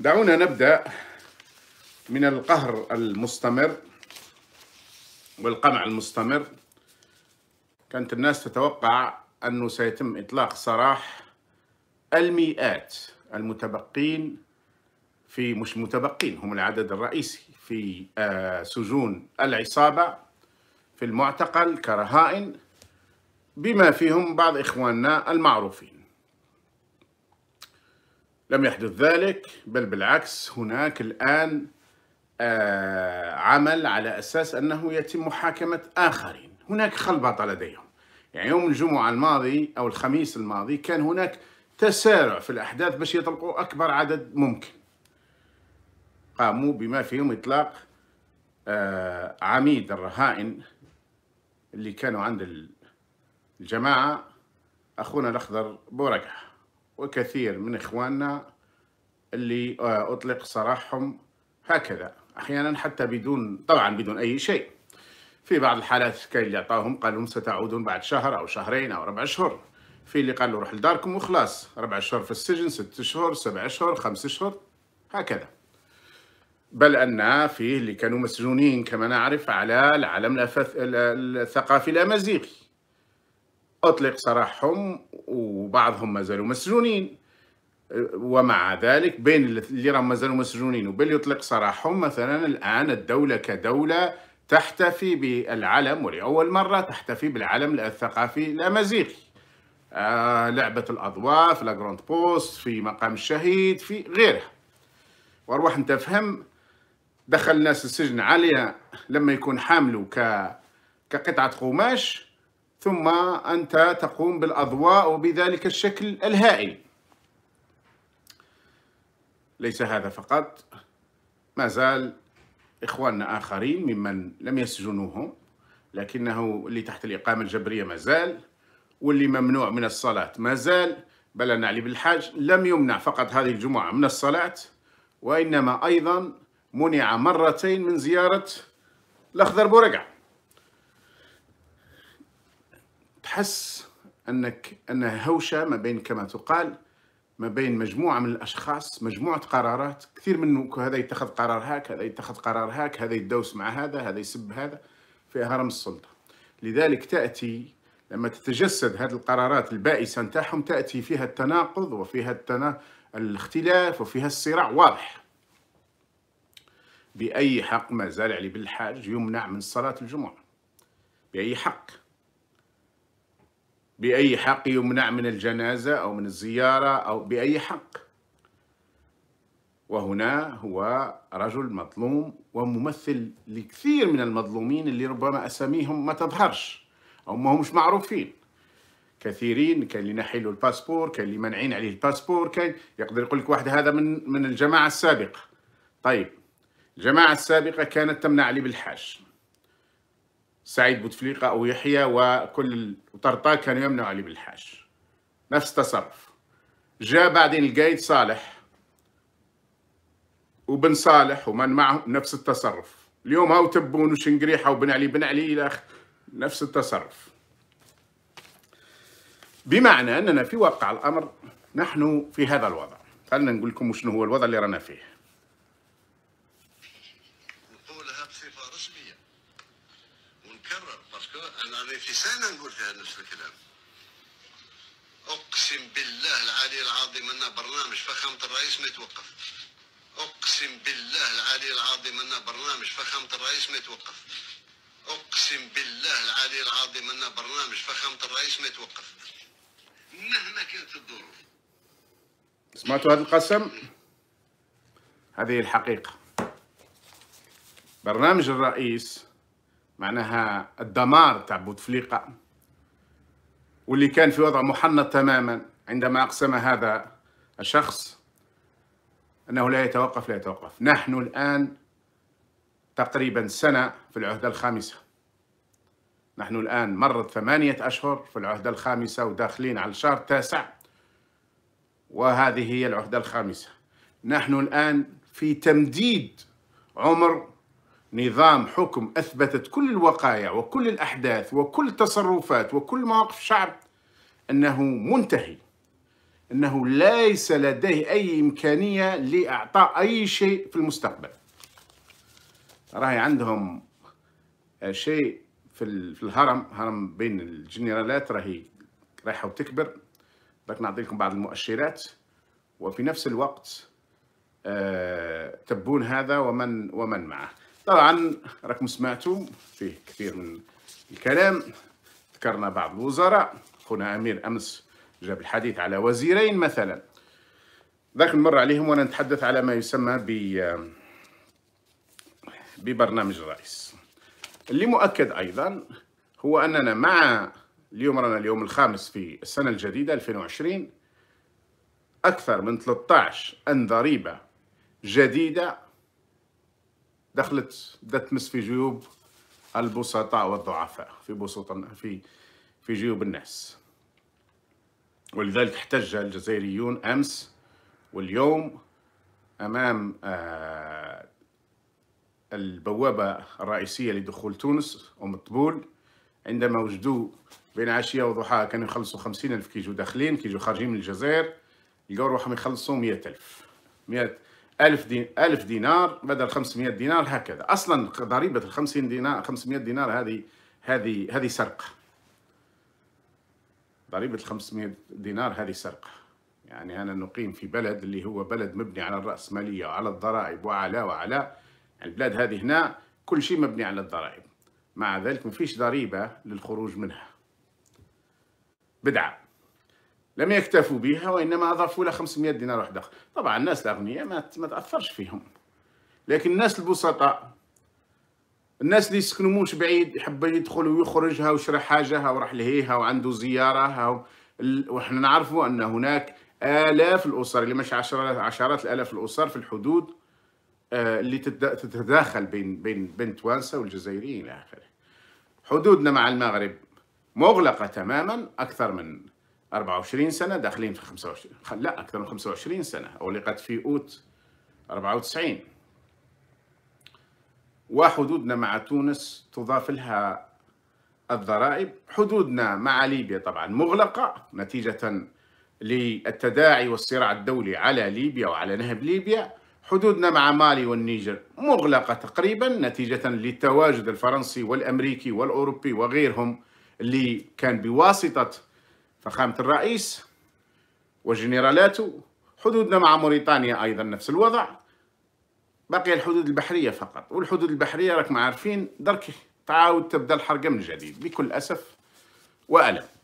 دعونا نبدأ من القهر المستمر والقمع المستمر كانت الناس تتوقع أنه سيتم إطلاق سراح المئات المتبقين في مش متبقين هم العدد الرئيسي في آه، سجون العصابة في المعتقل كرهائن بما فيهم بعض إخواننا المعروفين لم يحدث ذلك بل بالعكس هناك الآن آه، عمل على أساس أنه يتم محاكمة آخرين هناك خلبطة لديهم يعني يوم الجمعة الماضي أو الخميس الماضي كان هناك تسارع في الأحداث باش يطلقوا أكبر عدد ممكن قاموا بما فيهم إطلاق آه، عميد الرهائن اللي كانوا عند الجماعة أخونا الأخضر بورقعه وكثير من إخواننا اللي آه، أطلق سراحهم هكذا أحيانا حتى بدون طبعا بدون أي شيء في بعض الحالات كاين اللي عطاهم قال لهم ستعودون بعد شهر أو شهرين أو ربع أشهر في اللي قال له روح لداركم وخلاص ربع أشهر في السجن ست أشهر سبع أشهر خمس أشهر هكذا بل أن فيه اللي كانوا مسجونين كما نعرف على العالم الثقافي الأمازيغي أطلق سراحهم وبعضهم مازالوا مسجونين ومع ذلك بين اللي راهم مازالوا مسجونين وبين يطلق سراحهم مثلا الآن الدولة كدولة تحتفي بالعلم ولأول مرة تحتفي بالعلم الثقافي الأمازيغي آه لعبة الأضواء في لاغروند بوست في مقام الشهيد في غيرها وأروح انت فهم دخل الناس السجن عالية لما يكون حامله ك... كقطعة قماش ثم أنت تقوم بالأضواء وبذلك الشكل الهائل ليس هذا فقط ما زال إخواننا آخرين ممن لم يسجنوهم لكنه اللي تحت الإقامة الجبرية ما زال واللي ممنوع من الصلاة ما زال بل أن علي بالحاج لم يمنع فقط هذه الجمعة من الصلاة وإنما أيضا منع مرتين من زيارة الأخضر بورقع تحس انك انها هوشه ما بين كما تقال ما بين مجموعه من الاشخاص مجموعه قرارات كثير منه هذا يتخذ قرار هاك هذا يتخذ قرار هاك هذا يدوس مع هذا هذا يسب هذا في هرم السلطه لذلك تاتي لما تتجسد هذه القرارات البائسه نتاعهم تاتي فيها التناقض وفيها التنا... الاختلاف وفيها الصراع واضح باي حق ما زال علي بالحاج يمنع من صلاه الجمعه باي حق بأي حق يمنع من الجنازة أو من الزيارة أو بأي حق وهنا هو رجل مظلوم وممثل لكثير من المظلومين اللي ربما أساميهم ما تظهرش أو ما همش معروفين كثيرين كان اللي نحيلوا الباسبور كان اللي منعين عليه الباسبور كان يقدر يقول لك واحد هذا من من الجماعة السابقة طيب الجماعة السابقة كانت تمنع عليه بالحاج سعيد بوتفليقة أو يحيى وكل وطرطاق كانوا يمنعوا علي بالحاج نفس التصرف جاء بعدين القايد صالح وبن صالح ومن معه نفس التصرف اليوم هاو تبون وشنقريحة وبن علي بن علي إلى نفس التصرف بمعنى أننا في واقع الأمر نحن في هذا الوضع خلنا نقول لكم شنو هو الوضع اللي رانا فيه نفس الكلام اقسم بالله العلي العظيم ان برنامج فخامه الرئيس ما يتوقف اقسم بالله العلي العظيم ان برنامج فخامه الرئيس ما يتوقف اقسم بالله العلي العظيم ان برنامج فخامه الرئيس ما يتوقف مهما كانت الظروف سمعتوا هذا القسم هذه الحقيقه برنامج الرئيس معناها الدمار تاع بوتفليقه واللي كان في وضع محنط تماما عندما أقسم هذا الشخص أنه لا يتوقف لا يتوقف نحن الآن تقريبا سنة في العهدة الخامسة نحن الآن مرت ثمانية أشهر في العهدة الخامسة وداخلين على الشهر التاسع وهذه هي العهدة الخامسة نحن الآن في تمديد عمر نظام حكم أثبتت كل الوقائع وكل الأحداث وكل التصرفات وكل مواقف الشعب أنه منتهي أنه ليس لديه أي إمكانية لإعطاء أي شيء في المستقبل راهي عندهم شيء في في الهرم هرم بين الجنرالات راهي رايحه وتكبر درك نعطي لكم بعض المؤشرات وفي نفس الوقت آه، تبون هذا ومن ومن معه طبعا راكم سمعتم فيه كثير من الكلام ذكرنا بعض الوزراء خونا امير امس جاب الحديث على وزيرين مثلا ذاك نمر عليهم وانا نتحدث على ما يسمى ب ببرنامج الرئيس اللي مؤكد ايضا هو اننا مع اليوم رانا اليوم الخامس في السنه الجديده 2020 اكثر من 13 ان ضريبه جديده دخلت بدات تمس في جيوب البسطاء والضعفاء في بسطاء في في جيوب الناس ولذلك احتج الجزائريون امس واليوم امام آه، البوابه الرئيسيه لدخول تونس ام الطبول عندما وجدوا بين عشيه وضحاها كانوا يخلصوا خمسين ألف كيجو داخلين كيجو خارجين من الجزائر لقاو روحهم يخلصوا مئة ألف مئة 1000 دين 1000 دينار بدل 500 دينار هكذا اصلا ضريبه ال 50 دينار 500 دينار هذه هذه هذه سرقه ضريبه ال 500 دينار هذه سرقه يعني انا نقيم في بلد اللي هو بلد مبني على الراسماليه وعلى الضرائب وعلى وعلى يعني البلاد هذه هنا كل شيء مبني على الضرائب مع ذلك ما فيش ضريبه للخروج منها بدعه لم يكتفوا بها وانما اضافوا لها 500 دينار واحد اخر طبعا الناس الاغنياء ما تاثرش فيهم لكن الناس البسطاء الناس اللي موش بعيد يحب يدخل ويخرجها وشرى حاجها وراح لهيها وعنده زيارة و... وإحنا نعرفوا أن هناك آلاف الأسر اللي مش عشرات عشرات الآلاف الأسر في الحدود آه، اللي تتداخل بين بين بين توانسة والجزائريين إلى آخره حدودنا مع المغرب مغلقة تماما أكثر من 24 سنه داخلين في 25 لا اكثر من 25 سنه اغلقت في اوت 94 وحدودنا مع تونس تضاف لها الضرائب حدودنا مع ليبيا طبعا مغلقه نتيجه للتداعي والصراع الدولي على ليبيا وعلى نهب ليبيا حدودنا مع مالي والنيجر مغلقة تقريبا نتيجة للتواجد الفرنسي والأمريكي والأوروبي وغيرهم اللي كان بواسطة فخامة الرئيس وجنرالاته حدودنا مع موريتانيا أيضا نفس الوضع بقي الحدود البحرية فقط والحدود البحرية راكم عارفين درك تعاود تبدأ الحرقة من جديد بكل أسف وألم